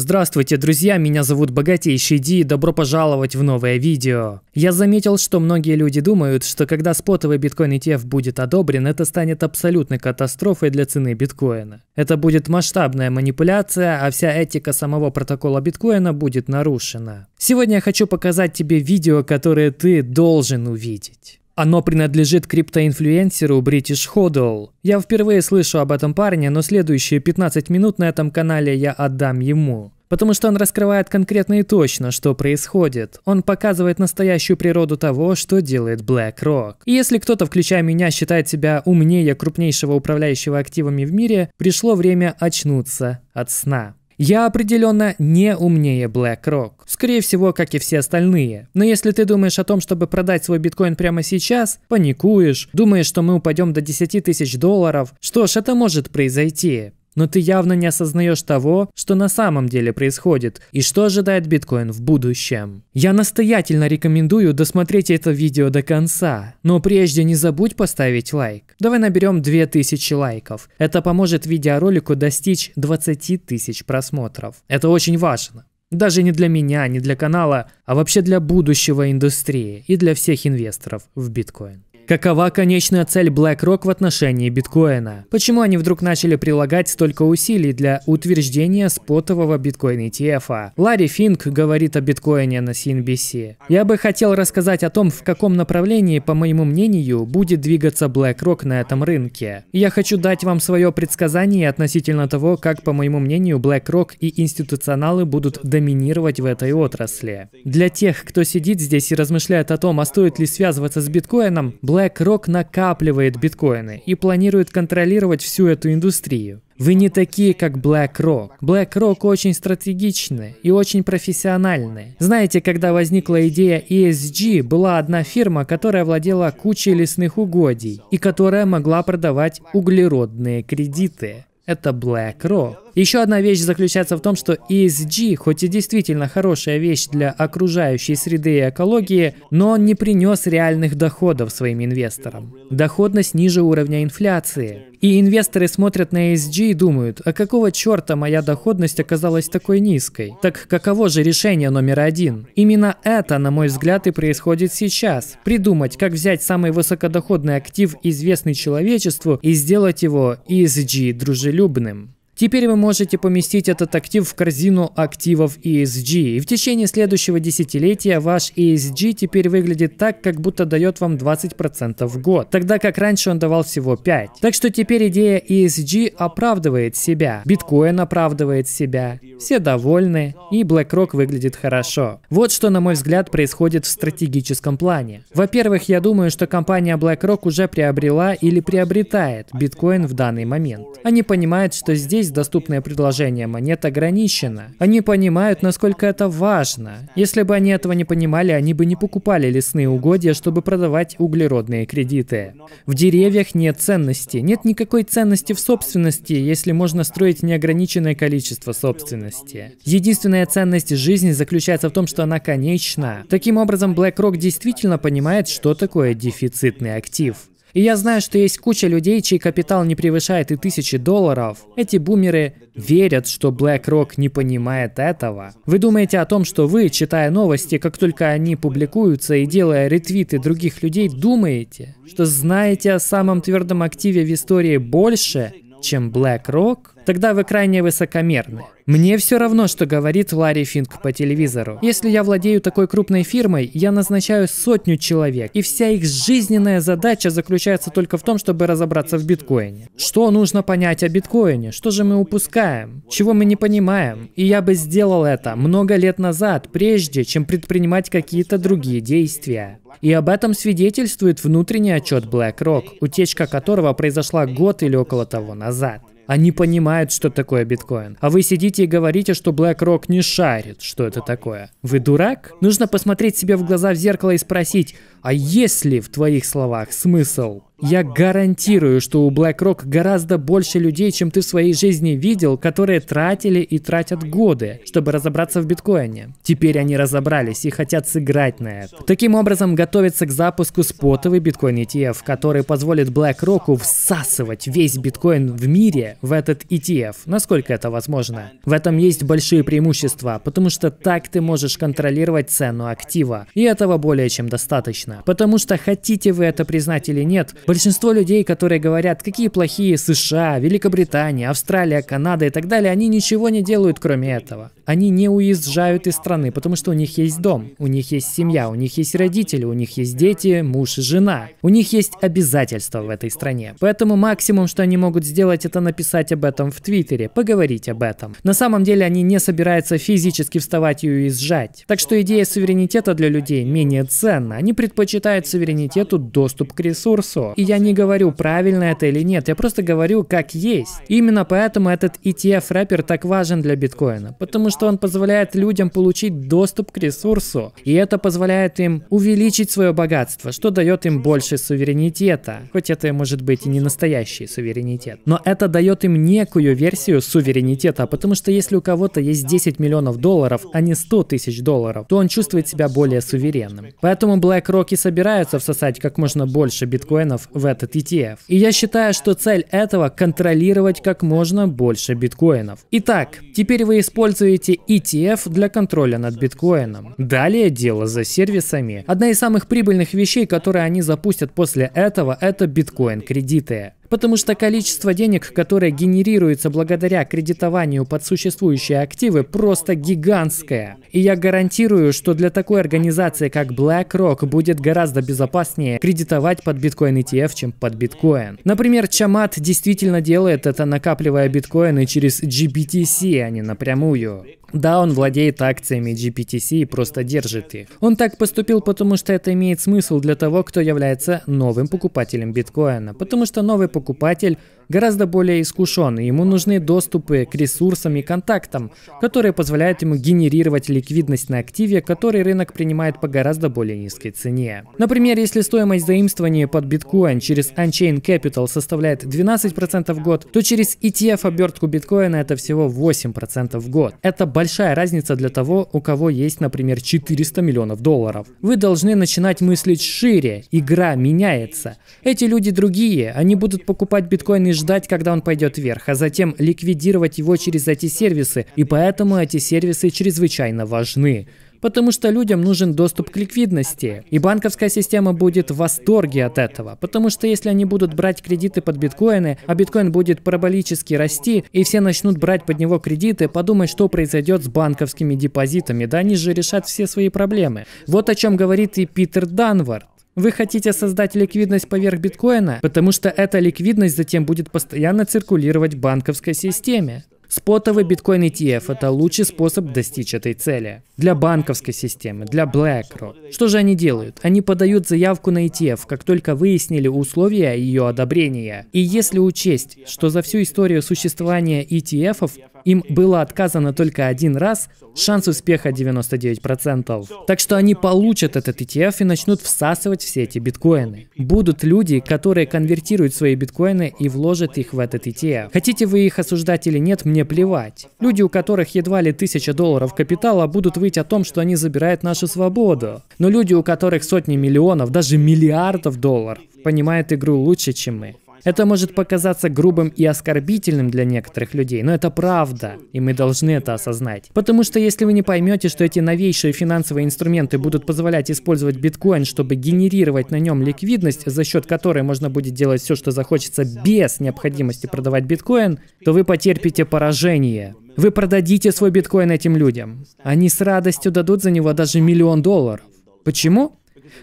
Здравствуйте, друзья, меня зовут Богатейший Ди и добро пожаловать в новое видео. Я заметил, что многие люди думают, что когда спотовый биткоин ETF будет одобрен, это станет абсолютной катастрофой для цены биткоина. Это будет масштабная манипуляция, а вся этика самого протокола биткоина будет нарушена. Сегодня я хочу показать тебе видео, которое ты должен увидеть. Оно принадлежит криптоинфлюенсеру British Hodl. Я впервые слышу об этом парне, но следующие 15 минут на этом канале я отдам ему. Потому что он раскрывает конкретно и точно, что происходит. Он показывает настоящую природу того, что делает BlackRock. И если кто-то, включая меня, считает себя умнее крупнейшего управляющего активами в мире, пришло время очнуться от сна. Я определенно не умнее BlackRock. Скорее всего, как и все остальные. Но если ты думаешь о том, чтобы продать свой биткоин прямо сейчас, паникуешь, думаешь, что мы упадем до 10 тысяч долларов, что ж, это может произойти но ты явно не осознаешь того, что на самом деле происходит и что ожидает биткоин в будущем. Я настоятельно рекомендую досмотреть это видео до конца, но прежде не забудь поставить лайк. Давай наберем 2000 лайков. Это поможет видеоролику достичь 20 тысяч просмотров. Это очень важно. Даже не для меня, не для канала, а вообще для будущего индустрии и для всех инвесторов в биткоин. Какова конечная цель BlackRock в отношении биткоина? Почему они вдруг начали прилагать столько усилий для утверждения спотового биткоин ETF? -а? Ларри Финк говорит о биткоине на CNBC. Я бы хотел рассказать о том, в каком направлении, по моему мнению, будет двигаться BlackRock на этом рынке. Я хочу дать вам свое предсказание относительно того, как, по моему мнению, BlackRock и институционалы будут доминировать в этой отрасли. Для тех, кто сидит здесь и размышляет о том, а стоит ли связываться с биткоином, BlackRock BlackRock накапливает биткоины и планирует контролировать всю эту индустрию. Вы не такие, как BlackRock. BlackRock очень стратегичны и очень профессиональны. Знаете, когда возникла идея ESG, была одна фирма, которая владела кучей лесных угодий и которая могла продавать углеродные кредиты. Это BlackRock. Еще одна вещь заключается в том, что ESG, хоть и действительно хорошая вещь для окружающей среды и экологии, но он не принес реальных доходов своим инвесторам. Доходность ниже уровня инфляции. И инвесторы смотрят на ESG и думают, а какого черта моя доходность оказалась такой низкой? Так каково же решение номер один? Именно это, на мой взгляд, и происходит сейчас. Придумать, как взять самый высокодоходный актив, известный человечеству, и сделать его ESG дружелюбным. Теперь вы можете поместить этот актив в корзину активов ESG. И в течение следующего десятилетия ваш ESG теперь выглядит так, как будто дает вам 20% в год, тогда как раньше он давал всего 5. Так что теперь идея ESG оправдывает себя. Биткоин оправдывает себя, все довольны, и BlackRock выглядит хорошо. Вот что, на мой взгляд, происходит в стратегическом плане. Во-первых, я думаю, что компания BlackRock уже приобрела или приобретает биткоин в данный момент. Они понимают, что здесь Здесь доступное предложение монет ограничено. Они понимают, насколько это важно. Если бы они этого не понимали, они бы не покупали лесные угодья, чтобы продавать углеродные кредиты. В деревьях нет ценности. Нет никакой ценности в собственности, если можно строить неограниченное количество собственности. Единственная ценность жизни заключается в том, что она конечна. Таким образом, BlackRock действительно понимает, что такое дефицитный актив. И я знаю, что есть куча людей, чей капитал не превышает и тысячи долларов. Эти бумеры верят, что BlackRock не понимает этого. Вы думаете о том, что вы, читая новости, как только они публикуются и делая ретвиты других людей, думаете, что знаете о самом твердом активе в истории больше, чем BlackRock? Тогда вы крайне высокомерны. Мне все равно, что говорит Ларри Финк по телевизору. Если я владею такой крупной фирмой, я назначаю сотню человек, и вся их жизненная задача заключается только в том, чтобы разобраться в биткоине. Что нужно понять о биткоине? Что же мы упускаем? Чего мы не понимаем? И я бы сделал это много лет назад, прежде чем предпринимать какие-то другие действия. И об этом свидетельствует внутренний отчет BlackRock, утечка которого произошла год или около того назад. Они понимают, что такое биткоин. А вы сидите и говорите, что BlackRock не шарит, что это такое. Вы дурак? Нужно посмотреть себе в глаза в зеркало и спросить, а есть ли в твоих словах смысл? Я гарантирую, что у BlackRock гораздо больше людей, чем ты в своей жизни видел, которые тратили и тратят годы, чтобы разобраться в биткоине. Теперь они разобрались и хотят сыграть на это. Таким образом, готовится к запуску спотовый биткоин ETF, который позволит BlackRock всасывать весь биткоин в мире в этот ETF, насколько это возможно. В этом есть большие преимущества, потому что так ты можешь контролировать цену актива. И этого более чем достаточно. Потому что хотите вы это признать или нет, Большинство людей, которые говорят, какие плохие США, Великобритания, Австралия, Канада и так далее, они ничего не делают, кроме этого. Они не уезжают из страны, потому что у них есть дом, у них есть семья, у них есть родители, у них есть дети, муж и жена. У них есть обязательства в этой стране. Поэтому максимум, что они могут сделать, это написать об этом в Твиттере, поговорить об этом. На самом деле они не собираются физически вставать и уезжать. Так что идея суверенитета для людей менее ценна. Они предпочитают суверенитету доступ к ресурсу. И я не говорю, правильно это или нет, я просто говорю, как есть. Именно поэтому этот ETF-рэпер так важен для биткоина, потому что он позволяет людям получить доступ к ресурсу, и это позволяет им увеличить свое богатство, что дает им больше суверенитета, хоть это и может быть и не настоящий суверенитет. Но это дает им некую версию суверенитета, потому что если у кого-то есть 10 миллионов долларов, а не 100 тысяч долларов, то он чувствует себя более суверенным. Поэтому BlackRock и собираются всосать как можно больше биткоинов в этот ETF. И я считаю, что цель этого — контролировать как можно больше биткоинов. Итак, теперь вы используете ETF для контроля над биткоином. Далее дело за сервисами. Одна из самых прибыльных вещей, которые они запустят после этого, это биткоин-кредиты. Потому что количество денег, которое генерируется благодаря кредитованию под существующие активы, просто гигантское. И я гарантирую, что для такой организации, как BlackRock, будет гораздо безопаснее кредитовать под биткоин ETF, чем под биткоин. Например, Чамат действительно делает это, накапливая биткоины через GBTC, а не напрямую. Да, он владеет акциями GPTC и просто держит их. Он так поступил, потому что это имеет смысл для того, кто является новым покупателем биткоина. Потому что новый покупатель гораздо более искушен, и ему нужны доступы к ресурсам и контактам, которые позволяют ему генерировать ликвидность на активе, который рынок принимает по гораздо более низкой цене. Например, если стоимость заимствования под биткоин через Unchain Capital составляет 12% в год, то через ETF обертку биткоина это всего 8% в год. Это большая разница для того, у кого есть, например, 400 миллионов долларов. Вы должны начинать мыслить шире, игра меняется. Эти люди другие, они будут покупать биткоин и ждать, когда он пойдет вверх, а затем ликвидировать его через эти сервисы, и поэтому эти сервисы чрезвычайно важны потому что людям нужен доступ к ликвидности. И банковская система будет в восторге от этого, потому что если они будут брать кредиты под биткоины, а биткоин будет параболически расти, и все начнут брать под него кредиты, подумай, что произойдет с банковскими депозитами, да они же решат все свои проблемы. Вот о чем говорит и Питер Данвард. Вы хотите создать ликвидность поверх биткоина, потому что эта ликвидность затем будет постоянно циркулировать в банковской системе. Спотовый биткоин ETF – это лучший способ достичь этой цели. Для банковской системы, для BlackRock. Что же они делают? Они подают заявку на ETF, как только выяснили условия ее одобрения. И если учесть, что за всю историю существования ETF им было отказано только один раз, шанс успеха 99%. Так что они получат этот ETF и начнут всасывать все эти биткоины. Будут люди, которые конвертируют свои биткоины и вложат их в этот ETF. Хотите вы их осуждать или нет, мне плевать. Люди, у которых едва ли тысяча долларов капитала, будут выть о том, что они забирают нашу свободу. Но люди, у которых сотни миллионов, даже миллиардов долларов, понимают игру лучше, чем мы. Это может показаться грубым и оскорбительным для некоторых людей, но это правда, и мы должны это осознать. Потому что если вы не поймете, что эти новейшие финансовые инструменты будут позволять использовать биткоин, чтобы генерировать на нем ликвидность, за счет которой можно будет делать все, что захочется без необходимости продавать биткоин, то вы потерпите поражение. Вы продадите свой биткоин этим людям. Они с радостью дадут за него даже миллион долларов. Почему?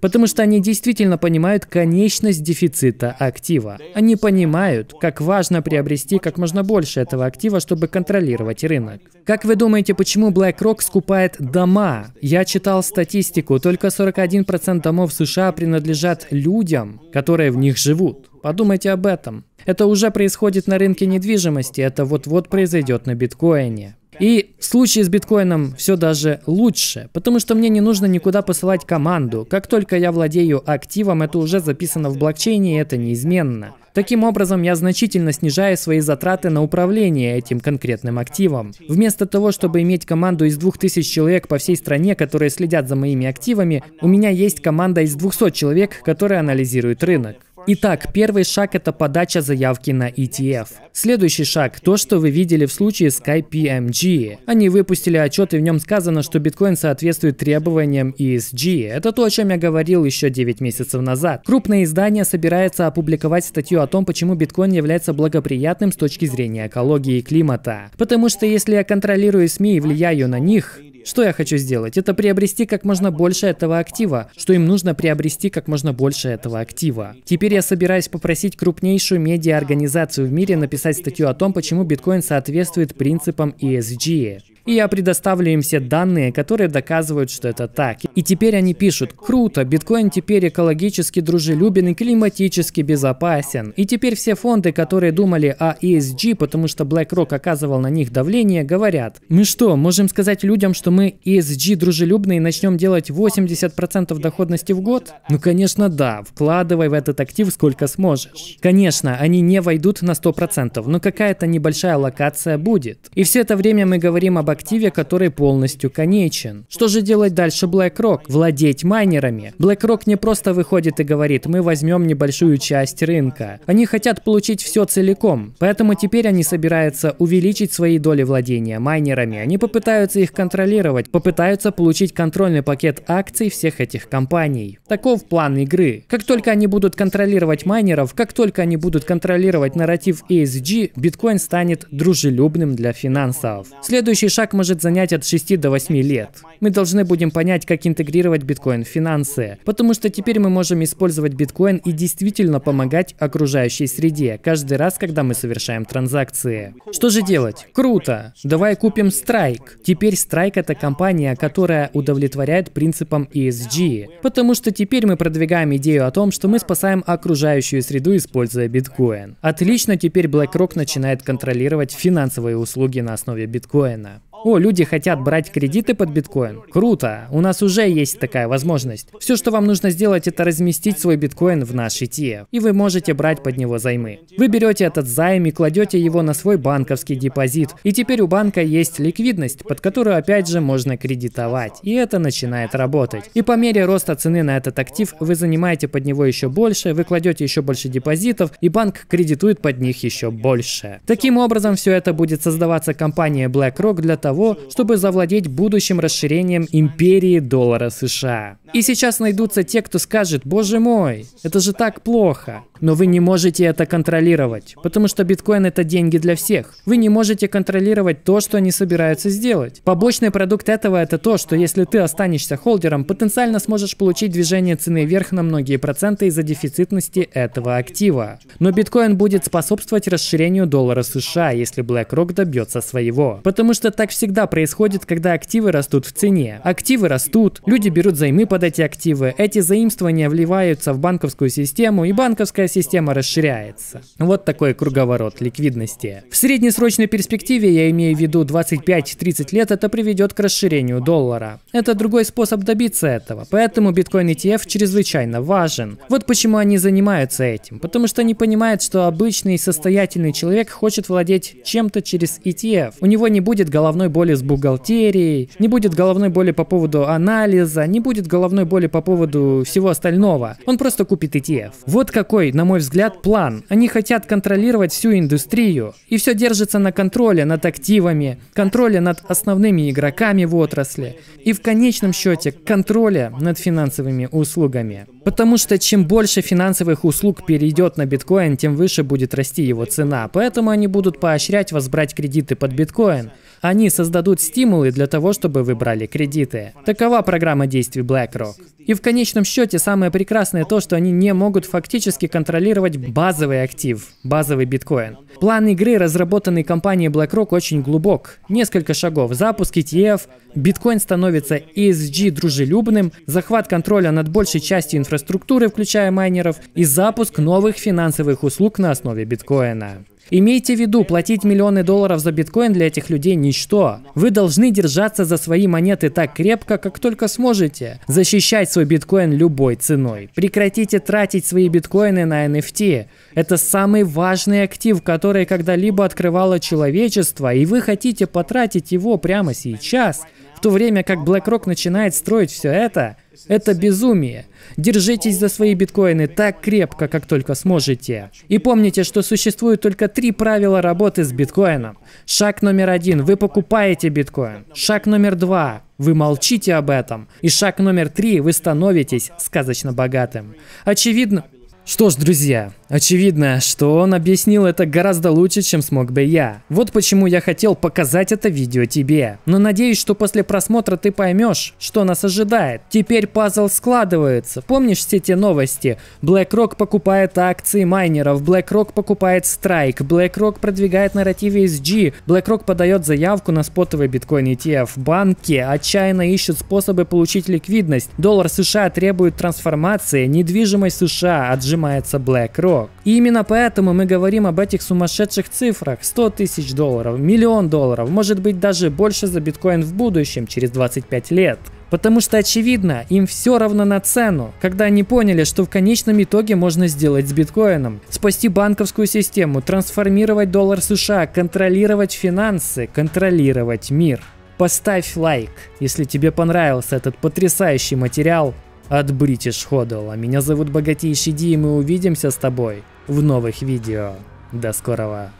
Потому что они действительно понимают конечность дефицита актива. Они понимают, как важно приобрести как можно больше этого актива, чтобы контролировать рынок. Как вы думаете, почему BlackRock скупает дома? Я читал статистику, только 41% домов в США принадлежат людям, которые в них живут. Подумайте об этом. Это уже происходит на рынке недвижимости, это вот-вот произойдет на биткоине. И в случае с биткоином все даже лучше, потому что мне не нужно никуда посылать команду. Как только я владею активом, это уже записано в блокчейне, и это неизменно. Таким образом, я значительно снижаю свои затраты на управление этим конкретным активом. Вместо того, чтобы иметь команду из 2000 человек по всей стране, которые следят за моими активами, у меня есть команда из 200 человек, которые анализируют рынок. Итак, первый шаг – это подача заявки на ETF. Следующий шаг – то, что вы видели в случае с KPMG. Они выпустили отчет, и в нем сказано, что биткоин соответствует требованиям ESG. Это то, о чем я говорил еще 9 месяцев назад. Крупное издание собирается опубликовать статью о том, почему биткоин является благоприятным с точки зрения экологии и климата. Потому что если я контролирую СМИ и влияю на них, что я хочу сделать? Это приобрести как можно больше этого актива, что им нужно приобрести как можно больше этого актива. Теперь я собираюсь попросить крупнейшую медиа-организацию в мире написать статью о том, почему биткоин соответствует принципам ESG. И я предоставлю им все данные, которые доказывают, что это так. И теперь они пишут, круто, биткоин теперь экологически дружелюбен и климатически безопасен. И теперь все фонды, которые думали о ESG, потому что BlackRock оказывал на них давление, говорят, мы что, можем сказать людям, что мы ESG дружелюбные и начнем делать 80% доходности в год? Ну, конечно, да, вкладывай в этот актив сколько сможешь. Конечно, они не войдут на 100%, но какая-то небольшая локация будет. И все это время мы говорим об активе, который полностью конечен. Что же делать дальше BlackRock? Владеть майнерами. BlackRock не просто выходит и говорит, мы возьмем небольшую часть рынка. Они хотят получить все целиком, поэтому теперь они собираются увеличить свои доли владения майнерами. Они попытаются их контролировать, попытаются получить контрольный пакет акций всех этих компаний. Таков план игры. Как только они будут контролировать майнеров, как только они будут контролировать нарратив ESG, биткоин станет дружелюбным для финансов. Следующий шаг шаг может занять от 6 до 8 лет. Мы должны будем понять, как интегрировать биткоин в финансы, потому что теперь мы можем использовать биткоин и действительно помогать окружающей среде каждый раз, когда мы совершаем транзакции. Что же делать? Круто! Давай купим Strike. Теперь Strike — это компания, которая удовлетворяет принципам ESG, потому что теперь мы продвигаем идею о том, что мы спасаем окружающую среду, используя биткоин. Отлично, теперь BlackRock начинает контролировать финансовые услуги на основе биткоина. О, люди хотят брать кредиты под биткоин. Круто, у нас уже есть такая возможность. Все, что вам нужно сделать, это разместить свой биткоин в наш ETF, и вы можете брать под него займы. Вы берете этот займ и кладете его на свой банковский депозит, и теперь у банка есть ликвидность, под которую опять же можно кредитовать, и это начинает работать. И по мере роста цены на этот актив вы занимаете под него еще больше, вы кладете еще больше депозитов, и банк кредитует под них еще больше. Таким образом, все это будет создаваться компания BlackRock для того, того, чтобы завладеть будущим расширением империи доллара США. И сейчас найдутся те, кто скажет, боже мой, это же так плохо но вы не можете это контролировать, потому что биткоин это деньги для всех. Вы не можете контролировать то, что они собираются сделать. Побочный продукт этого это то, что если ты останешься холдером, потенциально сможешь получить движение цены вверх на многие проценты из-за дефицитности этого актива. Но биткоин будет способствовать расширению доллара США, если BlackRock добьется своего. Потому что так всегда происходит, когда активы растут в цене. Активы растут, люди берут займы под эти активы, эти заимствования вливаются в банковскую систему, и банковская система расширяется. Вот такой круговорот ликвидности. В среднесрочной перспективе, я имею в виду 25-30 лет, это приведет к расширению доллара. Это другой способ добиться этого, поэтому биткоин ETF чрезвычайно важен. Вот почему они занимаются этим, потому что они понимают, что обычный состоятельный человек хочет владеть чем-то через ETF. У него не будет головной боли с бухгалтерией, не будет головной боли по поводу анализа, не будет головной боли по поводу всего остального. Он просто купит ETF. Вот какой на мой взгляд, план. Они хотят контролировать всю индустрию. И все держится на контроле над активами, контроле над основными игроками в отрасли и в конечном счете контроле над финансовыми услугами. Потому что чем больше финансовых услуг перейдет на биткоин, тем выше будет расти его цена. Поэтому они будут поощрять вас брать кредиты под биткоин. Они создадут стимулы для того, чтобы вы брали кредиты. Такова программа действий BlackRock. И в конечном счете самое прекрасное то, что они не могут фактически контролировать базовый актив, базовый биткоин. План игры, разработанный компанией BlackRock, очень глубок. Несколько шагов. Запуск ETF, биткоин становится ESG дружелюбным, захват контроля над большей частью инфраструктуры, включая майнеров, и запуск новых финансовых услуг на основе биткоина. Имейте в виду, платить миллионы долларов за биткоин для этих людей – ничто. Вы должны держаться за свои монеты так крепко, как только сможете. Защищать свой биткоин любой ценой. Прекратите тратить свои биткоины на NFT. Это самый важный актив, который когда-либо открывало человечество, и вы хотите потратить его прямо сейчас, в то время как BlackRock начинает строить все это – это безумие. Держитесь за свои биткоины так крепко, как только сможете. И помните, что существует только три правила работы с биткоином. Шаг номер один – вы покупаете биткоин. Шаг номер два – вы молчите об этом. И шаг номер три – вы становитесь сказочно богатым. Очевидно, что ж, друзья, очевидно, что он объяснил это гораздо лучше, чем смог бы я. Вот почему я хотел показать это видео тебе. Но надеюсь, что после просмотра ты поймешь, что нас ожидает. Теперь пазл складывается. Помнишь все те новости? BlackRock покупает акции майнеров, BlackRock покупает Strike, BlackRock продвигает нарратив ESG, BlackRock подает заявку на спотовый биткоин ETF, банки отчаянно ищут способы получить ликвидность, доллар США требует трансформации, недвижимость США отжимает занимается BlackRock. И именно поэтому мы говорим об этих сумасшедших цифрах. 100 тысяч долларов, миллион долларов, может быть даже больше за биткоин в будущем, через 25 лет. Потому что очевидно, им все равно на цену, когда они поняли, что в конечном итоге можно сделать с биткоином. Спасти банковскую систему, трансформировать доллар США, контролировать финансы, контролировать мир. Поставь лайк, если тебе понравился этот потрясающий материал от British Hodl. А меня зовут Богатейший Ди, и мы увидимся с тобой в новых видео. До скорого.